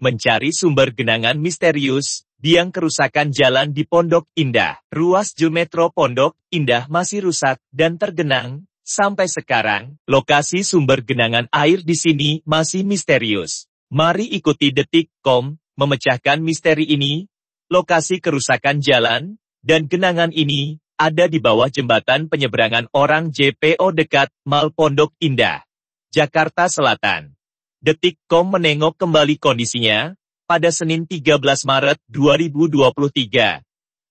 mencari sumber genangan misterius, biang kerusakan jalan di Pondok Indah. Ruas Jumetro Pondok Indah masih rusak dan tergenang. Sampai sekarang, lokasi sumber genangan air di sini masih misterius. Mari ikuti detik.com memecahkan misteri ini. Lokasi kerusakan jalan dan genangan ini ada di bawah jembatan penyeberangan orang JPO dekat Mal Pondok Indah, Jakarta Selatan. Detikcom menengok kembali kondisinya, pada Senin 13 Maret 2023.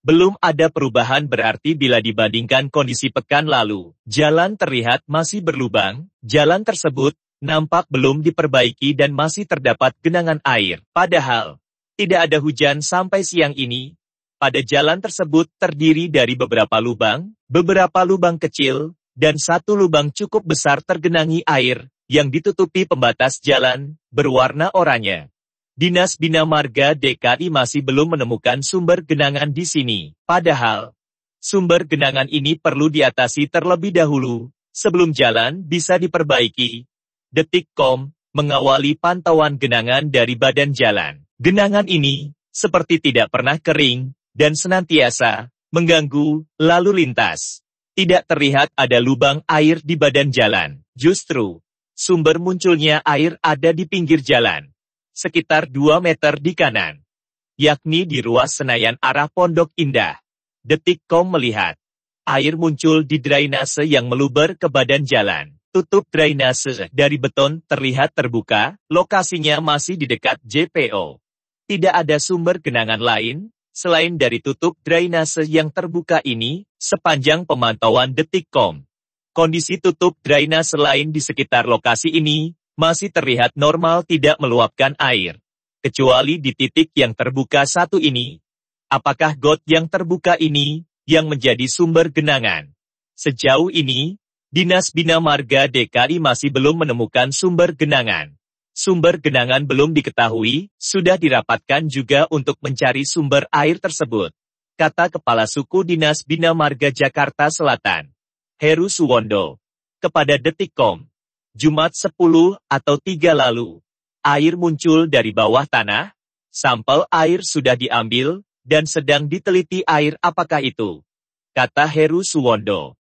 Belum ada perubahan berarti bila dibandingkan kondisi pekan lalu. Jalan terlihat masih berlubang, jalan tersebut nampak belum diperbaiki dan masih terdapat genangan air. Padahal, tidak ada hujan sampai siang ini. Pada jalan tersebut terdiri dari beberapa lubang, beberapa lubang kecil, dan satu lubang cukup besar tergenangi air, yang ditutupi pembatas jalan, berwarna oranye. Dinas Bina Marga DKI masih belum menemukan sumber genangan di sini, padahal sumber genangan ini perlu diatasi terlebih dahulu, sebelum jalan bisa diperbaiki. Detikcom mengawali pantauan genangan dari badan jalan. Genangan ini, seperti tidak pernah kering, dan senantiasa mengganggu lalu lintas. Tidak terlihat ada lubang air di badan jalan. Justru, Sumber munculnya air ada di pinggir jalan, sekitar 2 meter di kanan, yakni di ruas Senayan arah Pondok Indah. Detik melihat, air muncul di drainase yang meluber ke badan jalan. Tutup drainase dari beton terlihat terbuka, lokasinya masih di dekat JPO. Tidak ada sumber genangan lain, selain dari tutup drainase yang terbuka ini, sepanjang pemantauan Detikcom. Kondisi tutup draina selain di sekitar lokasi ini, masih terlihat normal tidak meluapkan air. Kecuali di titik yang terbuka satu ini. Apakah got yang terbuka ini, yang menjadi sumber genangan? Sejauh ini, Dinas Bina Marga DKI masih belum menemukan sumber genangan. Sumber genangan belum diketahui, sudah dirapatkan juga untuk mencari sumber air tersebut. Kata Kepala Suku Dinas Bina Marga Jakarta Selatan. Heru Suwondo, kepada Detikcom, Jumat 10 atau 3 lalu, air muncul dari bawah tanah, sampel air sudah diambil, dan sedang diteliti air apakah itu, kata Heru Suwondo.